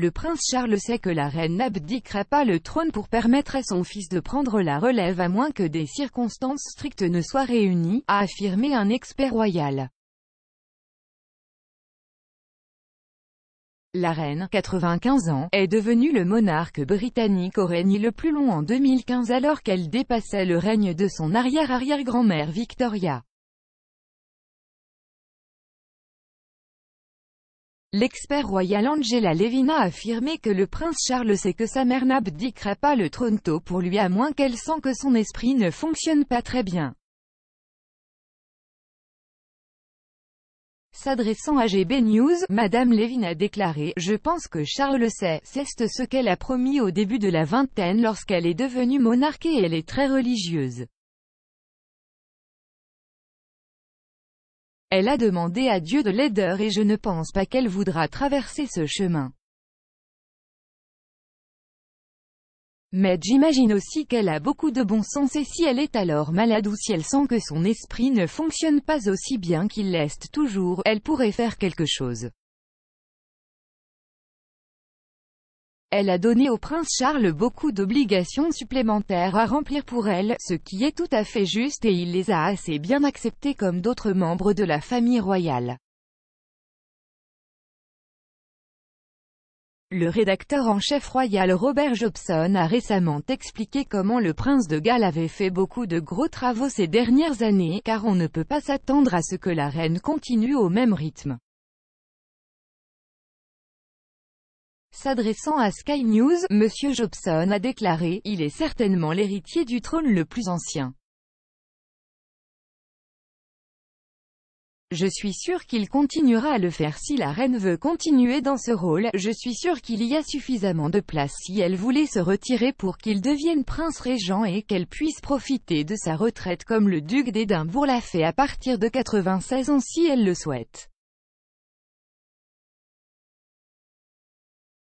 Le prince Charles sait que la reine n'abdiquera pas le trône pour permettre à son fils de prendre la relève à moins que des circonstances strictes ne soient réunies, a affirmé un expert royal. La reine, 95 ans, est devenue le monarque britannique au règne le plus long en 2015 alors qu'elle dépassait le règne de son arrière-arrière-grand-mère Victoria. L'expert royal Angela Levina a affirmé que le prince Charles sait que sa mère n'abdiquera pas le trône tôt pour lui à moins qu'elle sent que son esprit ne fonctionne pas très bien. S'adressant à GB News, Madame Levin a déclaré « Je pense que Charles le sait, c'est ce qu'elle a promis au début de la vingtaine lorsqu'elle est devenue monarque et elle est très religieuse. Elle a demandé à Dieu de l'aideur et je ne pense pas qu'elle voudra traverser ce chemin. Mais j'imagine aussi qu'elle a beaucoup de bon sens et si elle est alors malade ou si elle sent que son esprit ne fonctionne pas aussi bien qu'il l'est toujours, elle pourrait faire quelque chose. Elle a donné au prince Charles beaucoup d'obligations supplémentaires à remplir pour elle, ce qui est tout à fait juste et il les a assez bien acceptées comme d'autres membres de la famille royale. Le rédacteur en chef royal Robert Jobson a récemment expliqué comment le prince de Galles avait fait beaucoup de gros travaux ces dernières années, car on ne peut pas s'attendre à ce que la reine continue au même rythme. S'adressant à Sky News, M. Jobson a déclaré « Il est certainement l'héritier du trône le plus ancien. Je suis sûr qu'il continuera à le faire si la reine veut continuer dans ce rôle, je suis sûr qu'il y a suffisamment de place si elle voulait se retirer pour qu'il devienne prince régent et qu'elle puisse profiter de sa retraite comme le duc d'Édimbourg l'a fait à partir de 96 ans si elle le souhaite.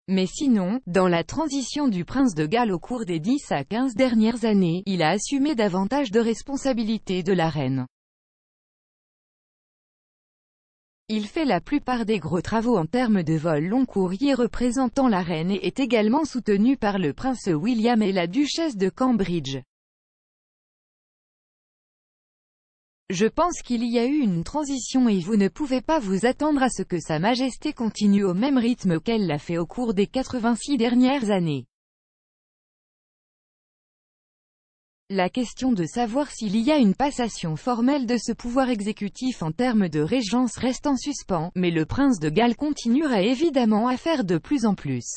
Mais sinon, dans la transition du prince de Galles au cours des 10 à 15 dernières années, il a assumé davantage de responsabilités de la reine. Il fait la plupart des gros travaux en termes de vol long courrier représentant la reine et est également soutenu par le prince William et la duchesse de Cambridge. Je pense qu'il y a eu une transition et vous ne pouvez pas vous attendre à ce que Sa Majesté continue au même rythme qu'elle l'a fait au cours des 86 dernières années. La question de savoir s'il y a une passation formelle de ce pouvoir exécutif en termes de régence reste en suspens, mais le prince de Galles continuera évidemment à faire de plus en plus.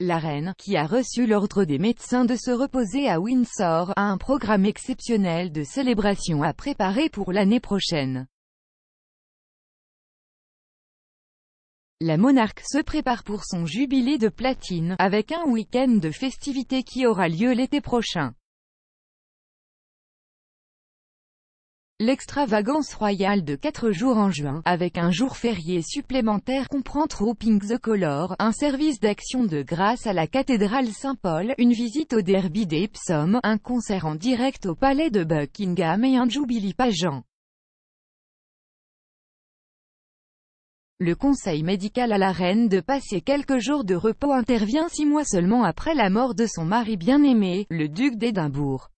La reine, qui a reçu l'ordre des médecins de se reposer à Windsor, a un programme exceptionnel de célébration à préparer pour l'année prochaine. La monarque se prépare pour son jubilé de platine, avec un week-end de festivités qui aura lieu l'été prochain. L'extravagance royale de quatre jours en juin, avec un jour férié supplémentaire comprend Trooping the Color, un service d'action de grâce à la cathédrale Saint-Paul, une visite au derby d'Epsom, un concert en direct au palais de Buckingham et un jubilee pageant. Le conseil médical à la reine de passer quelques jours de repos intervient six mois seulement après la mort de son mari bien-aimé, le duc d'Édimbourg.